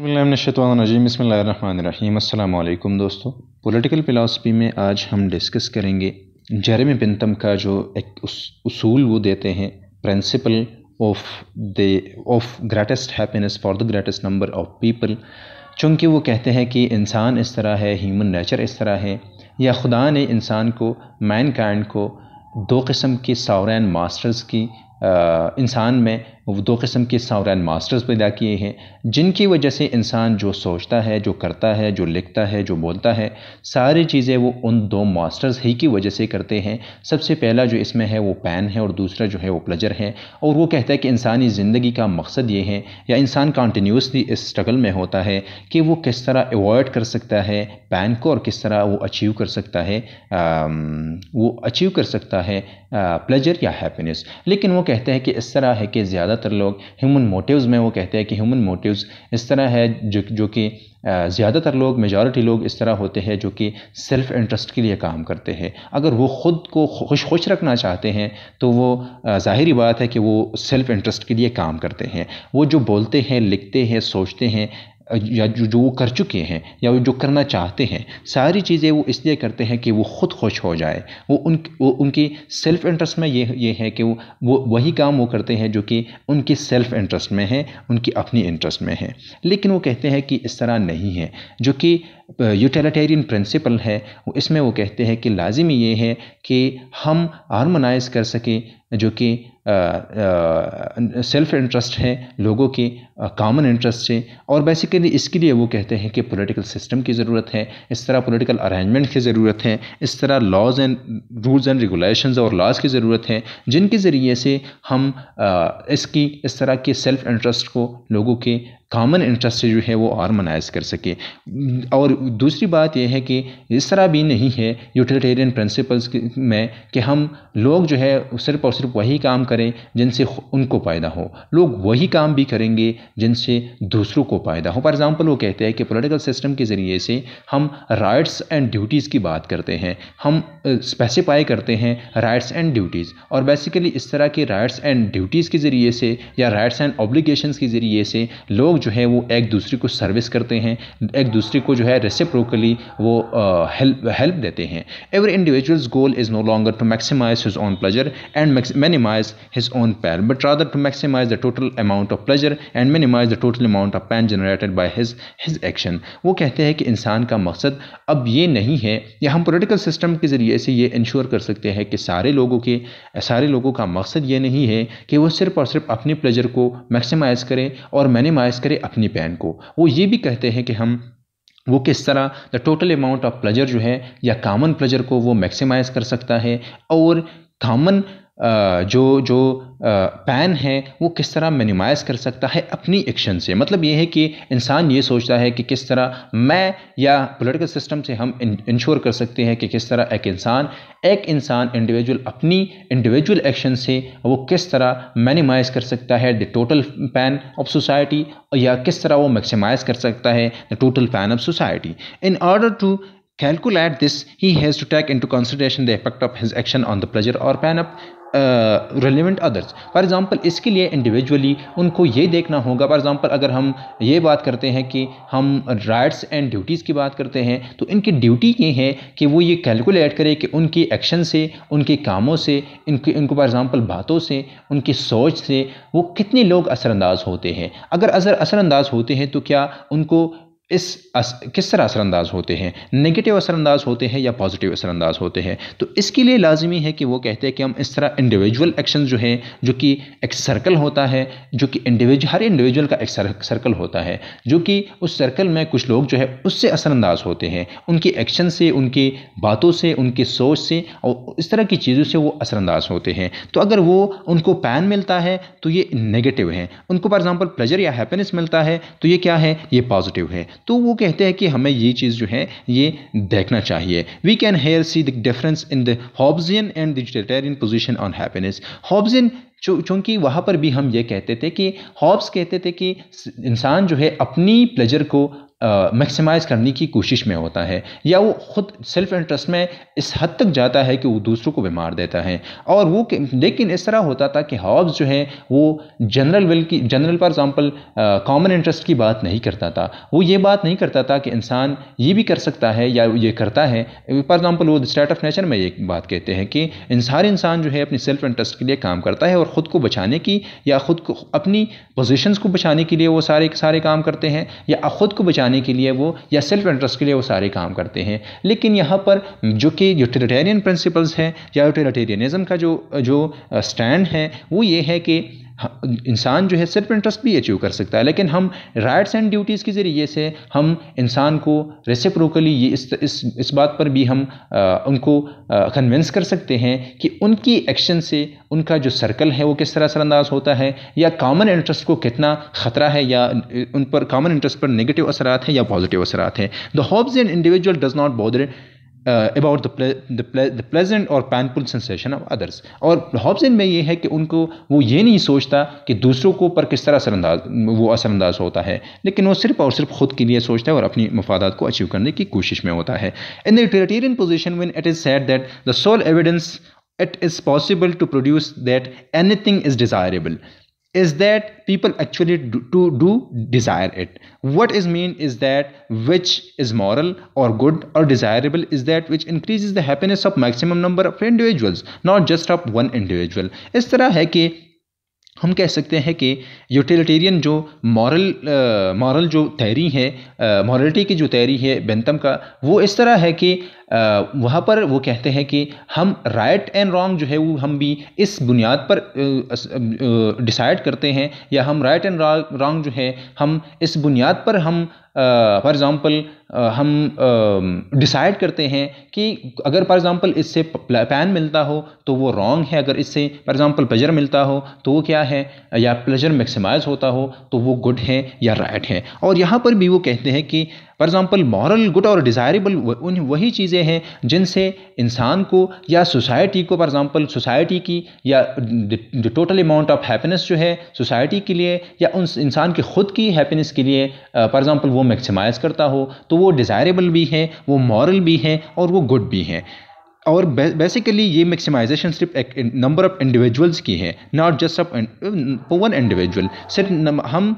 बसमीम अल्लाम दोस्तों पॉलिटिकल फ़िलासफ़ी में आज हम डिस्कस करेंगे जरम बिंतम का जो एक असूल उसूल वो देते हैं principle of the of greatest happiness for the greatest number of people चूँकि वो कहते हैं कि इंसान इस तरह है ह्यूमन नेचर इस तरह है या खुदा ने इंसान को मैन काइंड को दो किस्म के सावरन मास्टर्स की इंसान में वो दो किस्म के सावरान मास्टर्स पैदा किए हैं जिनकी वजह से इंसान जो सोचता है जो करता है जो लिखता है जो बोलता है सारी चीज़ें वो उन दो मास्टर्स ही की वजह से करते हैं सबसे पहला जो इसमें है वो पैन है और दूसरा जो है वो प्लजर है और वो कहता है कि इंसानी ज़िंदगी का मकसद ये है या इंसान कॉन्टीन्यूसली इस स्ट्रगल में होता है कि वो किस तरह एवॉड कर सकता है पैन को और किस तरह वो अचीव कर सकता है वो अचीव कर सकता है प्लेजर या हैप्पीनेस लेकिन वो कहते हैं कि इस तरह है कि ज़्यादा ज़्यादातर लोग ह्यूमन मोटिव्स में वो कहते हैं कि ह्यूमन मोटिव्स इस तरह है जो जो कि ज़्यादातर लोग मेजॉरिटी लोग इस तरह होते हैं जो कि सेल्फ़ इंटरेस्ट के लिए काम करते हैं अगर वो ख़ुद को खुश खुश रखना चाहते हैं तो वो जाहिर बात है कि वो सेल्फ़ इंटरेस्ट के लिए काम करते हैं वो जो बोलते हैं लिखते हैं सोचते हैं या जो जो वो कर चुके हैं या वो जो करना चाहते हैं सारी चीज़ें वो इसलिए करते हैं कि वो खुद खुश हो जाए वो उन वो उनकी सेल्फ इंटरेस्ट में ये ये है कि वो वो वही काम वो करते हैं जो कि उनके सेल्फ इंटरेस्ट में है उनकी अपनी इंटरेस्ट में है लेकिन वो कहते हैं कि इस तरह नहीं है जो कि यूटिलिटेरियन प्रिंसिपल है इसमें वो कहते हैं कि लाजिमी ये है कि हम हारमोनाइज़ कर सकें जो कि सेल्फ इंटरेस्ट है लोगों के कॉमन इंटरेस्ट से और बेसिकली इसके लिए वो कहते हैं कि पॉलिटिकल सिस्टम की ज़रूरत है इस तरह पॉलिटिकल अरेंजमेंट की ज़रूरत है इस तरह laws and rules and regulations और लॉज की ज़रूरत है जिनके ज़रिए से हम आ, इसकी इस तरह के सेल्फ इंटरेस्ट को लोगों के कॉमन इंटरेस्ट जो है वो हारमोनाइज़ कर सके और दूसरी बात यह है कि इस तरह भी नहीं है यूटिलिटेरियन प्रिंसिपल्स में कि हम लोग जो है सिर्फ और सिर्फ वही काम करें जिनसे उनको फ़ायदा हो लोग वही काम भी करेंगे जिनसे दूसरों को फ़ायदा हो फॉर एग्ज़ाम्पल वो कहते हैं कि पोलिटिकल सिस्टम के ज़रिए से हम राइट्स एंड ड्यूटीज़ की बात करते हैं हम स्पेसिफाई करते हैं राइट्स एंड ड्यूटीज़ और बेसिकली इस तरह के राइट्स एंड ड्यूटीज़ के ज़रिए से या राइट्स एंड ऑब्लिगेशन के ज़रिए से लोग जो है वो एक दूसरे को सर्विस करते हैं एक दूसरे को जो है रेसिप्रोकली वो हेल्प uh, हेल्प देते हैं every individuals goal is no longer to maximise his own pleasure and minimise his own pain but rather to maximise the total amount of pleasure and minimise the total amount of pain generated by his his action वो कहते हैं कि इंसान का मकसद अब ये नहीं है या हम पोलिटिकल सिस्टम के ज़रिए से ये इंश्योर कर सकते हैं कि सारे लोगों के सारे लोगों का मकसद ये नहीं है कि वो सिर्फ और सिर्फ अपने प्लेजर को मैक्सिमाइज़ करें और मिनिमाइज़ करें अपनी पैन को वो ये भी कहते हैं कि हम वो किस तरह the total amount of pleasure जो है या कामन प्लेजर को वो मैक्सिमाइज कर सकता है और कामन जो जो पैन है वो किस तरह मिनिमाइज़ कर सकता है अपनी एक्शन से मतलब ये है कि इंसान ये सोचता है कि किस तरह मैं या पोलिटिकल सिस्टम से हम इंश्योर कर सकते हैं कि किस तरह एक इंसान एक इंसान इंडिविजुअल अपनी इंडिविजुअल एक्शन से वो किस तरह मिनिमाइज़ कर सकता है the total pain of society या किस तरह वो मैक्सीमाइज़ कर सकता है the total pain of society in order to Calculate this, he has to take into consideration the effect of his action on the pleasure or pain of relevant others for example इसके लिए individually उनको ये देखना होगा for example अगर हम ये बात करते हैं कि हम राइट्स एंड ड्यूटीज़ की बात करते हैं तो इनकी ड्यूटी ये है कि वो ये कैलकुलेट करें कि उनके एक्शन से उनके कामों से इनके इनको फॉर एग्ज़ाम्पल बातों से उनकी सोच से वो कितने लोग असरानंदाज होते हैं अगर असर असरानंदाज होते हैं तो क्या उनको इस अस, किस तरह असरानंदाज होते हैं नेगेटिव असरानंदाज होते हैं या पॉजिटिव असरानंदाज होते हैं तो इसके लिए लाजमी है कि वो कहते हैं कि हम इस तरह इंडिविजुअल एक्शन जो हैं जो कि एक सर्कल होता है जो कि इंडिविज हर इंडिविजुअल का एक सर्कल होता है जो कि उस सर्कल में कुछ लोग जो है उससे असरानंदाज होते हैं उनके एक्शन से उनकी बातों से उनकी सोच से और इस तरह की चीज़ों से वो असरानंदाज होते हैं तो अगर वो उनको पैन मिलता है तो ये नेगेटिव हैं उनको फॉर एग्ज़ाम्पल प्लेजर या हैप्पीनेस मिलता है तो ये क्या है ये पॉजिटिव है तो वो कहते हैं कि हमें ये चीज़ जो है ये देखना चाहिए we can here see the difference in the Hobbesian and utilitarian position on happiness Hobbesian चूंकि वहाँ पर भी हम ये कहते थे कि हॉब्स कहते थे कि इंसान जो है अपनी प्लेजर को मैक्सिमाइज करने की कोशिश में होता है या वो खुद सेल्फ इंटरेस्ट में इस हद तक जाता है कि वो दूसरों को बीमार देता है और वो लेकिन इस तरह होता था कि हॉब्स जो है वो जनरल विल की general for example common interest की बात नहीं करता था वो ये बात नहीं करता था कि इंसान ये भी कर सकता है या ये करता है फॉर एग्ज़ाम्पल वो स्टेट ऑफ नेचर में एक बात कहते हैं कि इंसान इंसान जो है अपनी सेल्फ इंटरेस्ट के लिए काम करता है और ख़ुद को बचाने की या ख़ुद को अपनी पोजिशन को बचाने के लिए वो सारे सारे काम करते हैं या ख़ुद को बचाने बचाने के लिए वो या सेल्फ इंटरेस्ट के लिए वो सारे काम करते हैं लेकिन यहाँ पर जो कि यूटिलिटेरियन प्रिंसिपल्स हैं या यूटिलिटेरियनिज़म का जो जो स्टैंड है वो ये है कि इंसान जो है सेल्फ इंटरेस्ट भी अचीव कर सकता है लेकिन हम राइट्स एंड ड्यूटीज़ के ज़रिए से हम इंसान को रेसिप्रोकली ये इस इस इस बात पर भी हम आ, उनको कन्विंस कर सकते हैं कि उनकी एक्शन से उनका जो सर्कल है वो किस तरह असरअंदाज होता है या कॉमन इंटरेस्ट को कितना ख़तरा है या उन पर कॉमन इंटरेस्ट पर नेगेटिव असरात हैं या पॉजिटिव असरात हैं the Hobbes and individual does not bother uh, about the, ple- the, ple- the pleasant और पैनफुल सेंसेशन ऑफ अदर्स और हॉब्सन में ये है कि उनको वो ये नहीं सोचता कि दूसरों को पर किस तरह असरअंदाज वो असरअंदाज होता है लेकिन वो सिर्फ और सिर्फ खुद के लिए सोचता है और अपनी मफादात को अचीव करने की कोशिश में होता है in the utilitarian position one it is said that the sole evidence it is possible to produce that anything is desirable is that people actually do, do, do desire it what is mean is that which is moral or good or desirable is that which increases the happiness of maximum number of individuals not just of one individual is tarah hai ki हम कह सकते हैं कि utilitarian जो moral moral जो तहरी है morality की जो तहरी है बेंतम का वो इस तरह है कि वहाँ पर वो कहते हैं कि हम राइट एंड रॉन्ग जो है वो हम भी इस बुनियाद पर डिसाइड करते हैं या हम राइट एंड रॉन्ग जो है हम इस बुनियाद पर हम फॉर एग्ज़ाम्पल हम डिसाइड करते हैं कि अगर फॉर एग्ज़ाम्पल इससे पैन मिलता हो तो वो रॉन्ग है अगर इससे फॉर एग्ज़ाम्पल प्लेजर मिलता हो तो वो क्या है या प्लेजर मैक्सिमाइज होता हो तो वो गुड है या राइट है और यहाँ पर भी वो कहते हैं कि फॉर एग्जाम्पल मॉरल गुड और डिज़ायरेबल उन वही चीज़ें हैं जिनसे इंसान को या सोसाइटी को फॉर एग्जाम्पल सोसाइटी की या टोटल अमाउंट ऑफ हैप्पीनेस जो है सोसाइटी के लिए या उन इंसान के खुद की हैप्पीनेस के लिए फॉर एग्ज़ाम्पल वो मैक्सिमाइज़ करता हो तो वो डिज़ायरेबल भी है वो मॉरल भी हैं और वो गुड भी हैं और बेसिकली ये मैक्सिमाइजेशन सिर्फ एक नंबर ऑफ इंडिविजुअल्स की है not just of one individual सिर्फ हम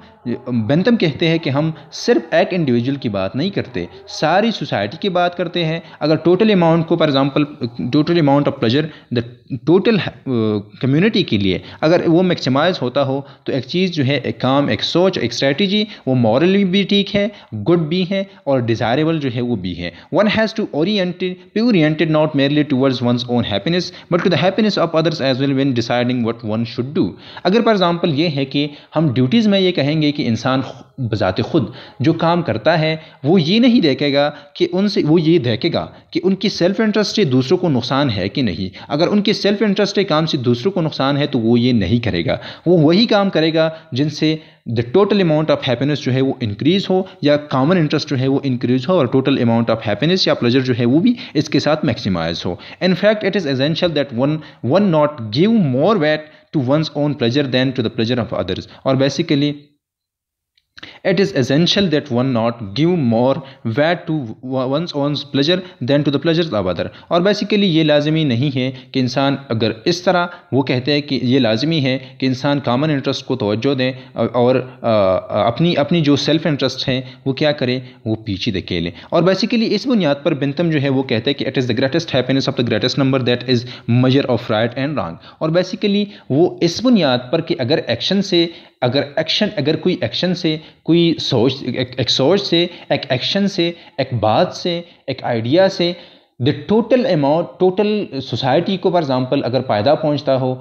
बेंतम कहते हैं कि हम सिर्फ एक इंडिविजुअल की बात नहीं करते सारी सोसाइटी की बात करते हैं अगर टोटल अमाउंट को for example total amount of pleasure the total community के लिए अगर वो मैक्सिमाइज होता हो तो एक चीज़ जो है एक काम एक सोच एक स्ट्रेटजी वो मॉरली भी ठीक है गुड भी है और डिज़ायरेबल जो है वो भी है one has to oriented oriented not merely mainly towards one's own happiness but to the happiness of others as well when deciding what one should do अगर फॉर एग्जाम्पल ये है कि हम ड्यूटीज़ में ये कहेंगे कि इंसान बज़ात ख़ुद जो काम करता है वो ये नहीं देखेगा कि उनसे वो ये देखेगा कि उनकी सेल्फ़ इंटरेस्ट से दूसरों को नुकसान है कि नहीं अगर उनके सेल्फ़ इंटरेस्ट काम से दूसरों को नुकसान है तो वो ये नहीं करेगा वो वही काम करेगा जिनसे the total amount of happiness जो है वो इंक्रीज़ हो या कॉमन इंटरेस्ट जो है वो इंक्रीज़ हो और टोटल अमाउंट ऑफ हैप्पीनेस या प्लेजर जो है वो भी इसके साथ मैक्सिमाइज हो in fact it is essential that one one not give more weight to one's own pleasure than to the pleasure of others और basically it is essential that one not give more weight to one's own pleasure than to the pleasures of other और basically ये लाजमी नहीं है कि इंसान अगर इस तरह वो कहते हैं कि ये लाजमी है कि इंसान कामन इंटरेस्ट को तोज्जो दें और अपनी अपनी जो सेल्फ इंटरेस्ट है वो क्या करें वो पीछे धकेलें और बेसिकली इस बुनियाद पर बिनतम जो है वो कहते हैं कि it is the greatest happiness of the greatest number that is measure of right and wrong और बेसिकली वो इस बुनियाद पर कि अगर एक्शन से अगर एक्शन अगर कोई एक्शन से कोई सोच एक, एक सोच से एक एक्शन से एक बात से एक आइडिया से the total amount total society को फॉर एग्ज़ाम्पल अगर फ़ायदा पहुंचता हो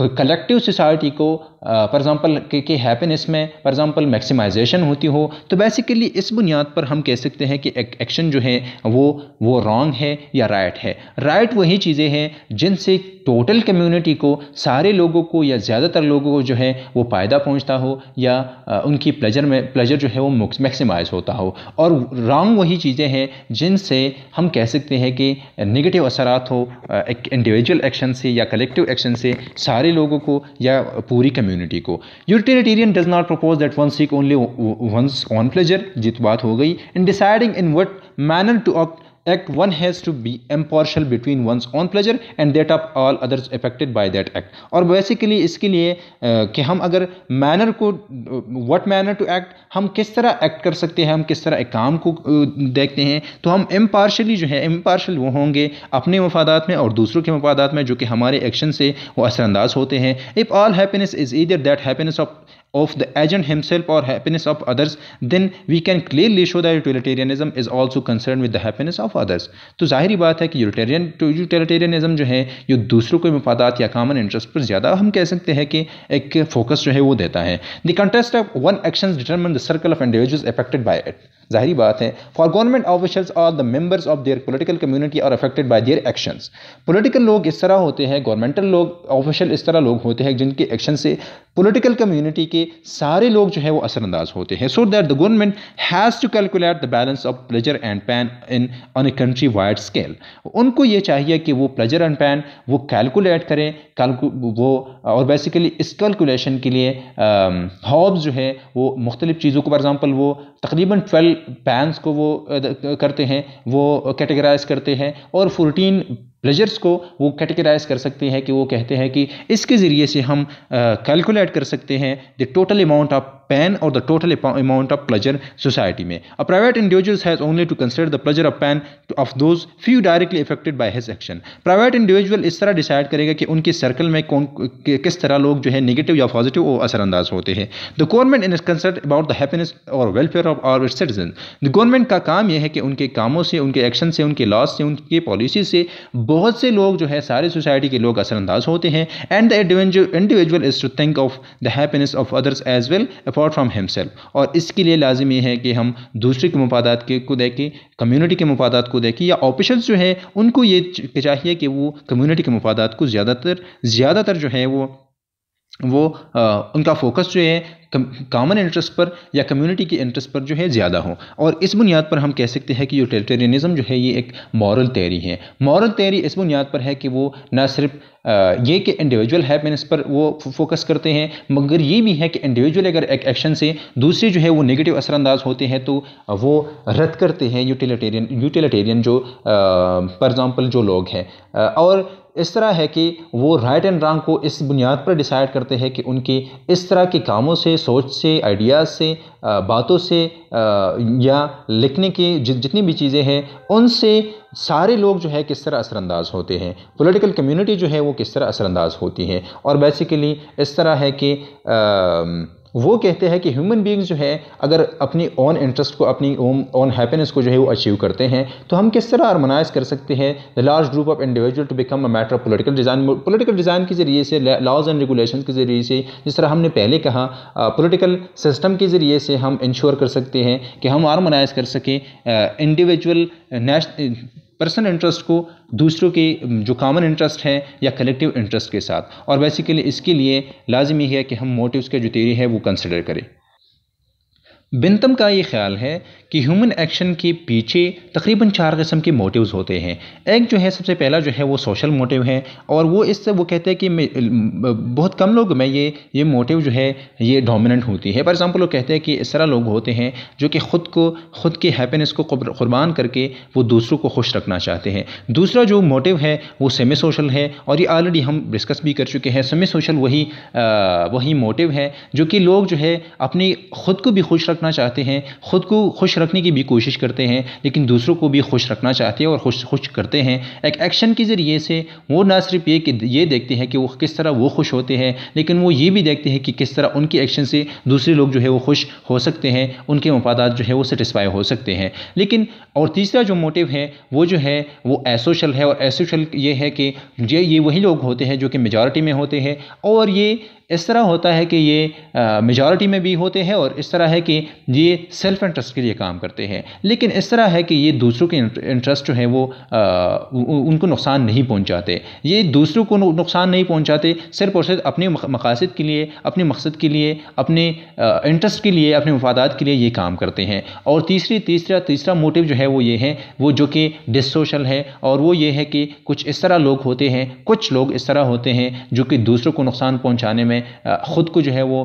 कलेक्टिव सोसाइटी को फॉर एग्ज़ाम्पल के, के हैप्पीनेस में फॉर एग्ज़ाम्पल मैक्सिमाइजेशन होती हो तो बेसिकली इस बुनियाद पर हम कह सकते हैं कि एक एक्शन जो है वो वो रॉन्ग है या राइट right है राइट right वही चीज़ें हैं जिनसे टोटल कम्युनिटी को सारे लोगों को या ज़्यादातर लोगों को जो है वो फ़ायदा पहुंचता हो या उनकी प्लेजर में प्लेजर जो है वो मैक्सिमाइज होता हो और रॉन्ग वही चीज़ें हैं जिनसे हम कह सकते हैं कि नेगेटिव असरात हो एक इंडिविजुअल एक्शन से या कलेक्टिव एक्शन से सारे लोगों को या पूरी कम्युनिटी को utilitarian does not propose that one seek only one's own pleasure जित बात हो गई in deciding in what manner to act act one has to be impartial between one's own pleasure and that of all others affected by that act और basically इसके लिए कि हम अगर मैनर को वट मैनर टू एक्ट हम किस तरह एक्ट कर सकते हैं हम किस तरह एक काम को देखते हैं तो हम इम्पार्शली जो है इम्पार्शल वो होंगे अपने मफादात में और दूसरों के मफादा में जो कि हमारे एक्शन से वो असरअंदाज होते हैं if all happiness is either that happiness of of the agent himself or happiness of others then we can clearly show that utilitarianism is also concerned with the happiness of others तो जाहिर बात है कि utilitarian utilitarianism jo hai ये dusron के mafadat ya common interest par zyada hum keh sakte hain ki ek focus jo hai wo deta hai the context of one actions determine the circle of individuals affected by it जाहरी बात है for government officials और the members of their political community are affected by their action political लोग इस तरह होते हैं governmental लोग ऑफिशियल इस तरह लोग होते हैं जिनके एक्शन से पोलिटिकल कम्युनिटी के सारे लोग जो है वो असरअंदाज होते हैं so that the government has to calculate the balance of pleasure and pain in on a country wide scale उनको ये चाहिए कि वो प्लेजर एंड पैन वो कैलकुलेट करें कैलकु वो और बेसिकली इस कैलकुलेशन के लिए हॉब्स जो है वो मुख्तलिफ चीज़ों को फॉर एग्ज़ाम्पल वो तकरीबन ट्वेल्व पैंस को वो करते हैं वो कैटेगराइज करते हैं और फोर्टीन लेजर्स को वो कैटेगराइज कर सकते हैं कि वो कहते हैं कि इसके ज़रिए से हम कैलकुलेट कर सकते हैं the total amount of pain और the total amount of pleasure society में a private individuals has only to consider the pleasure of pain of those few directly affected by his action private individual इस तरह decide करेगा कि उनके circle में कौन किस तरह लोग जो है नेगेटिव या पॉजिटिव और असरअंदाज होते हैं the government in concert about the happiness और welfare of our citizen the government का काम यह है कि उनके कामों से उनके एक्शन से उनके लॉज से उनके पॉलिसी से बहुत से लोग जो है सारे सोसाइटी के लोग असरअंदाज होते हैं and the individual is to think of the happiness of others as well apart from himself और इसके लिए लाजिम यह है कि हम दूसरे के मफादात के को देखें कम्युनिटी के मफादात को देखें या ऑफिशल जो है उनको ये चाहिए कि वो कम्युनिटी के मफादात को ज़्यादातर ज़्यादातर जो है वो वो आ, उनका फोकस जो है कॉमन इंटरेस्ट पर या कम्युनिटी के इंटरेस्ट पर जो है ज़्यादा हो और इस बुनियाद पर हम कह सकते हैं कि यूटिलिटेरियनिज़म जो है ये एक मॉरल तहरी है मॉरल तैयारी इस बुनियाद पर है कि वो ना सिर्फ ये कि इंडिविजुअल हैप्पीनेस पर वो फोकस करते हैं मगर ये भी है कि इंडिविजुअल अगर एक एक्शन से दूसरे जो है वो नेगेटिव असरानंदाज होते हैं तो वो रद्द करते हैं यूटिलिटेरियन यूटिलिटेरियन जो फॉर एग्ज़ाम्पल जो लोग हैं और इस तरह है कि वो राइट एंड रॉन्ग को इस बुनियाद पर डिसाइड करते हैं कि उनके इस तरह के कामों से सोच से आइडियाज़ से बातों से या लिखने के जितनी भी चीज़ें हैं उनसे सारे लोग जो है किस तरह असरअंदाज होते हैं पॉलिटिकल कम्युनिटी जो है वो किस तरह असरअंदाज होती है और बेसिकली इस तरह है कि वो कहते हैं कि ह्यूमन बींग्स जो है अगर अपनी ओन इंटरेस्ट को अपनी ओम ओन हैप्पीनेस को जो है वो अचीव करते हैं तो हम किस तरह आर्मनाइज कर सकते हैं the large group of individual to become a matter of political design political design के ज़रिए से लॉज एंड रेगुलेशन के ज़रिए से जिस तरह हमने पहले कहा पोलिटिकल सिस्टम के ज़रिए से हम इंश्योर कर सकते हैं कि हम आर्मनाइज कर सकें इंडिविजुअल पर्सनल इंटरेस्ट को दूसरों के जो कॉमन इंटरेस्ट हैं या कलेक्टिव इंटरेस्ट के साथ और बेसिकली इसके लिए लाजमी है कि हम मोटिव्स के जो तेरी है वो कंसिडर करें बिनतम का ये ख्याल है कि ह्यूमन एक्शन के पीछे तकरीबन चार किस्म के मोटिव्स होते हैं एक जो है सबसे पहला जो है वो सोशल मोटिव है और वो इससे वो कहते हैं कि बहुत कम लोग में ये ये मोटिव जो है ये डोमिनेंट होती है फॉर एग्ज़ाम्पल वो कहते हैं कि इस तरह लोग होते हैं जो कि ख़ुद को ख़ुद के हैप्पीनेस को कुर्बान करके वो दूसरों को खुश रखना चाहते हैं दूसरा जो मोटिव है वो सेमी सोशल है और ये ऑलरेडी हम डिस्कस भी कर चुके हैं सेमी सोशल वही आ, वही मोटिव है जो कि लोग जो है अपनी ख़ुद को भी खुश रखना रखना चाहते हैं ख़ुद को खुश रखने की भी कोशिश करते हैं लेकिन दूसरों को भी खुश रखना चाहते हैं और खुश खुश करते हैं एक एक्शन के ज़रिए से वो ना सिर्फ ये कि ये देखते हैं कि वो किस तरह वो खुश होते हैं लेकिन वो ये भी देखते हैं कि किस तरह उनके एक्शन से दूसरे लोग जो है वो खुश हो सकते हैं उनके मफादात जो है वो सेटिसफाई हो सकते हैं लेकिन और तीसरा जो मोटिव है वो जो है वो एसोशल है और एसोशल ये है कि ये ये वही लोग होते हैं जो कि मेजॉरिटी में होते हैं और ये इस तरह होता है कि ये मेजॉरिटी में भी होते हैं और इस तरह है कि ये सेल्फ इंटरेस्ट के लिए काम करते हैं लेकिन इस तरह है कि ये दूसरों के इंटरेस्ट जो है वो आ, उनको नुकसान नहीं पहुंचाते ये दूसरों को नुकसान नहीं पहुंचाते सिर्फ और सिर्फ अपने मकासद के लिए अपने मकसद के लिए अपने इंटरेस्ट के लिए अपने मफादात के लिए ये काम करते हैं और तीसरी तीसरा तीसरा मोटिव जो है वो ये है वो जो कि डिसोशल है और वो ये है कि कुछ इस तरह लोग होते हैं कुछ लोग इस तरह होते हैं जो कि दूसरों को नुकसान पहुँचाने में में ख़ुद को जो है वो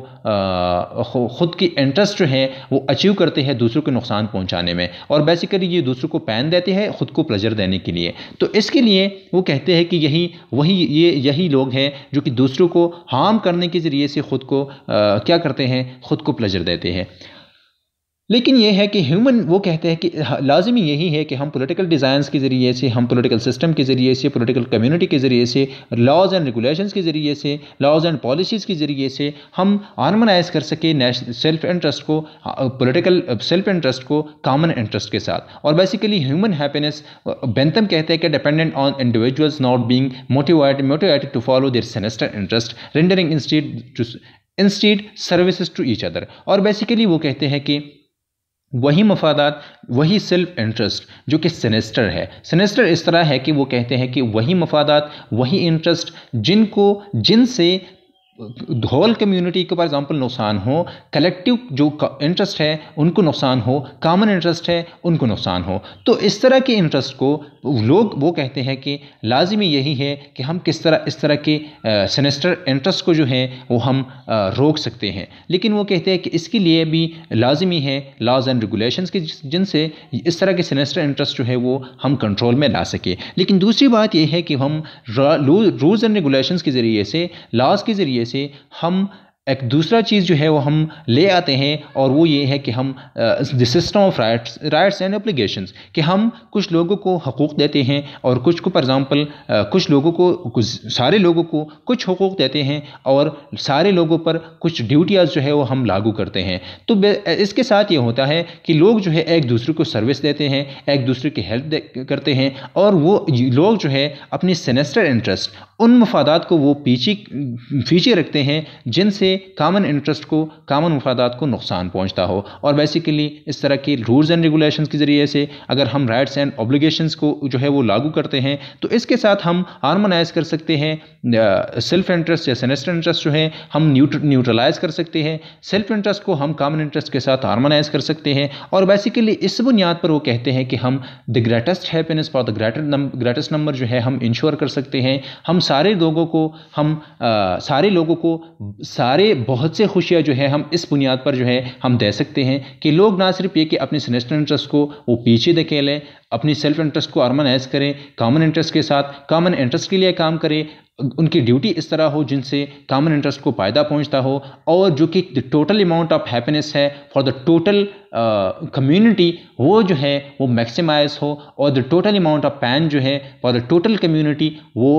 ख़ुद की इंटरेस्ट जो है वो अचीव करते हैं दूसरों को नुकसान पहुँचाने में और बेसिकली ये दूसरों को पैन देते हैं ख़ुद को प्लेजर देने के लिए तो इसके लिए वो कहते हैं कि यही वही ये यही लोग हैं जो कि दूसरों को हार्म करने के ज़रिए से ख़ुद को आ, क्या करते हैं ख़ुद को प्लेजर देते हैं लेकिन ये है कि ह्यूमन वो कहते हैं कि हाँ, लाजमी यही है कि हम पॉलिटिकल डिज़ाइंस के ज़रिए से हम पॉलिटिकल सिस्टम के ज़रिए से पॉलिटिकल कम्युनिटी के ज़रिए से लॉज एंड रेगुलेशंस के ज़रिए से लॉज एंड पॉलिसीज़ के ज़रिए से हम हारमोनाइज कर सके सेल्फ इंटरेस्ट को पॉलिटिकल सेल्फ इंटरेस्ट को कामन इंटरेस्ट के साथ और बेसिकली ह्यूमन हैप्पीनेस बेंथम कहते हैं कि dependent on individuals not being motivated motivated to follow their sinister interest rendering instead instead services to each other और बेसिकली वो कहते हैं कि वही मफादात वही सेल्फ इंटरेस्ट जो कि सिनेस्टर है सिनेस्टर इस तरह है कि वो कहते हैं कि वही मफादात वही इंटरेस्ट जिनको जिनसे होल कम्युनिटी को फॉर एग्जांपल नुकसान हो कलेक्टिव जो इंटरेस्ट है उनको नुकसान हो कॉमन इंटरेस्ट है उनको नुकसान हो तो इस तरह के इंटरेस्ट को लोग वो कहते हैं कि लाजमी यही है कि हम किस तरह इस तरह के सेनेस्टर इंटरेस्ट को जो है वो हम आ, रोक सकते हैं लेकिन वो कहते हैं कि इसके लिए भी लाजमी है लॉज एंड रेगुलेशन के जिनसे इस तरह के सेनेस्टर इंटरेस्ट जो है वो हम कंट्रोल में ला सके लेकिन दूसरी बात यह है कि हम रूल्स एंड रेगुलेशन के ज़रिए से लॉज के ज़रिए से हम एक दूसरा चीज़ जो है वो हम ले आते हैं और वो ये है कि हम the system of rights rights and obligation कि हम कुछ लोगों को हकूक़ देते हैं और कुछ को फॉर एग्ज़ाम्पल कुछ लोगों को कुछ सारे लोगों को कुछ हकूक़ देते हैं और सारे लोगों पर कुछ ड्यूटियाज़ जो है वो हम लागू करते हैं तो इसके साथ ये होता है कि लोग जो है एक दूसरे को सर्विस देते हैं एक दूसरे की हेल्प करते हैं और वो लोग जो है अपनी सेनेस्टर इंटरेस्ट उन मफादात को वो पीछे पीछे रखते हैं जिनसे कामन इंटरेस्ट को कामन मफादात को नुकसान पहुंचता हो और बेसिकली इस तरह के रूल्स एंड रेगुलेशन के ज़रिए से अगर हम राइट्स एंड ऑब्लिगेशंस को जो है वो लागू करते हैं तो इसके साथ हम हारमोनाइज कर सकते हैं सेल्फ इंटरेस्ट या सेनेस्टर इंटरेस्ट जो है हम न्यूट्रलाइज कर सकते हैं सेल्फ इंटरेस्ट को हम कामन इंटरेस्ट के साथ हारमोनाइज कर सकते हैं और बेसिकली इस बुनियाद पर वो कहते हैं कि हम the greatest happiness for the greatest greatest number जो है हम इंश्योर कर सकते हैं हम सारे लोगों को हम आ, सारे लोगों को सारे हमारे बहुत से खुशियाँ जो है हम इस बुनियाद पर जो है हम दे सकते हैं कि लोग ना सिर्फ ये कि अपने सेनेशनल इंटरेस्ट को वो पीछे धकेलें अपनी सेल्फ इंटरेस्ट को आर्मनाइज करें कॉमन इंटरेस्ट के साथ कॉमन इंटरेस्ट के लिए काम करें उनकी ड्यूटी इस तरह हो जिनसे कॉमन इंटरेस्ट को फ़ायदा पहुंचता हो और जो कि टोटल अमाउंट ऑफ हैप्पीनेस है फॉर द टोटल कम्युनिटी वो जो है वो मैक्सिमाइज हो और the total amount of pain जो है फॉर द टोटल कम्युनिटी वो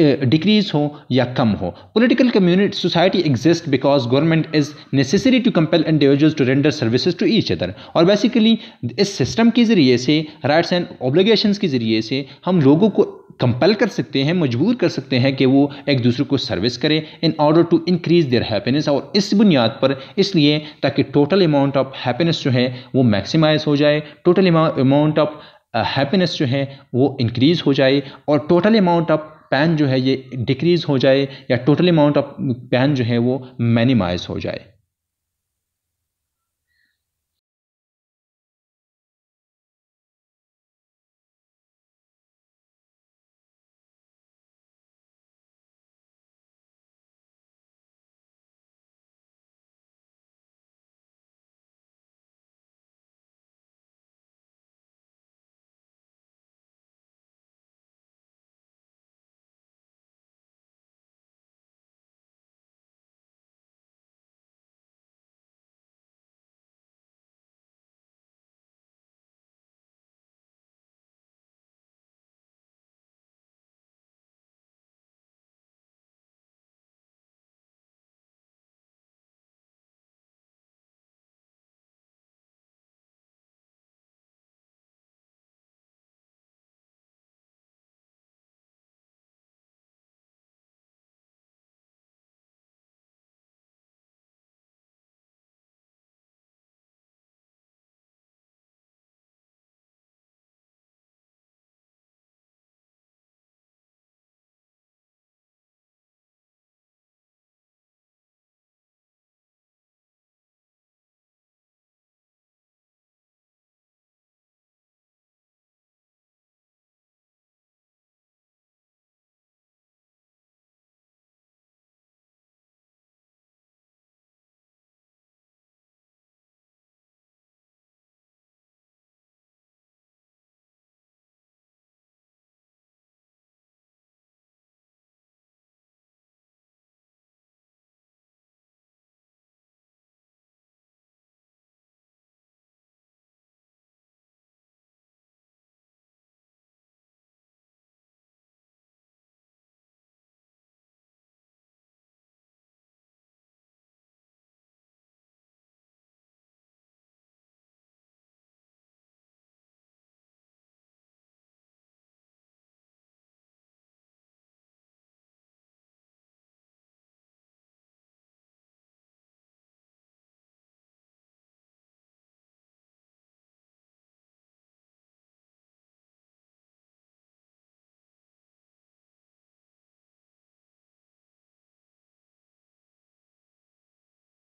डिक्रीज हो या कम हो political community society exist because government is necessary to compel individuals to render services to each other और बेसिकली इस सिस्टम के ज़रिए से राइट्स एंड ऑब्लिगेशंस के ज़रिए से हम लोगों को कंपेल कर सकते हैं मजबूर कर सकते हैं कि वो एक दूसरे को सर्विस करें in order to increase their happiness और इस बुनियाद पर इसलिए ताकि टोटल अमाउंट ऑफ हैप्पीनेस जो है वो मैक्सिमाइज हो जाए टोटल अमाउंट ऑफ हैप्पीनेस जो है वो इंक्रीज़ हो जाए और टोटल अमाउंट ऑफ पैन जो है ये डिक्रीज़ हो जाए या टोटल अमाउंट ऑफ पैन जो है वो मिनिमाइज़ हो जाए